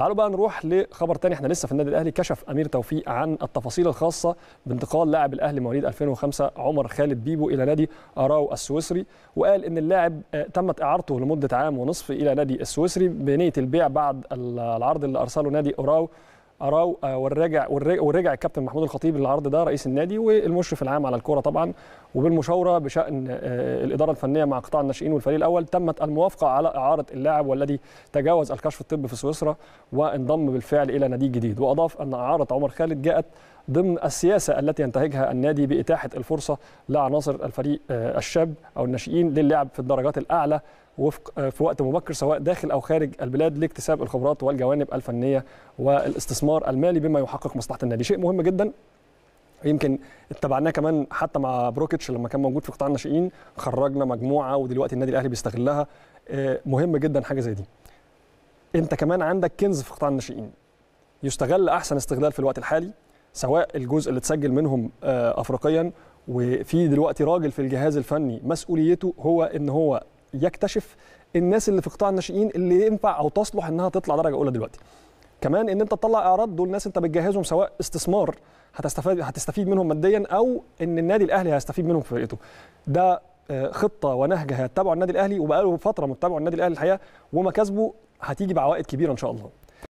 تعالوا بقى نروح لخبر تاني احنا لسه في النادي الاهلي كشف امير توفيق عن التفاصيل الخاصه بانتقال لاعب الاهلي مواليد 2005 عمر خالد بيبو الى نادي اراو السويسري وقال ان اللاعب آه، تمت اعارته لمده عام ونصف الى نادي السويسري بنيه البيع بعد العرض اللي ارسله نادي اراو اراو آه، والراجع ورجع الكابتن محمود الخطيب للعرض ده رئيس النادي والمشرف العام على الكوره طبعا وبالمشاوره بشان آه، الاداره الفنيه مع قطاع الناشئين والفريق الاول تمت الموافقه على اعاره اللاعب والذي تجاوز الكشف الطبي في سويسرا وانضم بالفعل الى نادي جديد واضاف ان اعاره عمر خالد جاءت ضمن السياسه التي ينتهجها النادي باتاحه الفرصه لعناصر الفريق آه، الشاب او الناشئين للعب في الدرجات الاعلى وفق آه، في وقت مبكر سواء داخل او خارج البلاد لاكتساب الخبرات والجوانب الفنيه والاستثمار المالي بما يحقق مصلحه النادي شيء مهم جدا يمكن اتبعناه كمان حتى مع بروكيتش لما كان موجود في قطاع الناشئين خرجنا مجموعه ودلوقتي النادي الاهلي بيستغلها آه، مهم جدا حاجه زي دي انت كمان عندك كنز في قطاع الناشئين يستغل احسن استغلال في الوقت الحالي سواء الجزء اللي اتسجل منهم آه، افريقيا وفي دلوقتي راجل في الجهاز الفني مسؤوليته هو ان هو يكتشف الناس اللي في قطاع الناشئين اللي ينفع او تصلح انها تطلع درجه اولى دلوقتي كمان ان انت تطلع اعراض دول ناس انت بتجهزهم سواء استثمار هتستفاد هتستفيد منهم ماديا او ان النادي الاهلي هيستفيد منهم في فرقته ده آه، خطه ونهج هيتبعه النادي الاهلي وبقاله فتره متبعه النادي الاهلي الحقيقه ومكاسبه هتيجي بعوائد كبيره ان شاء الله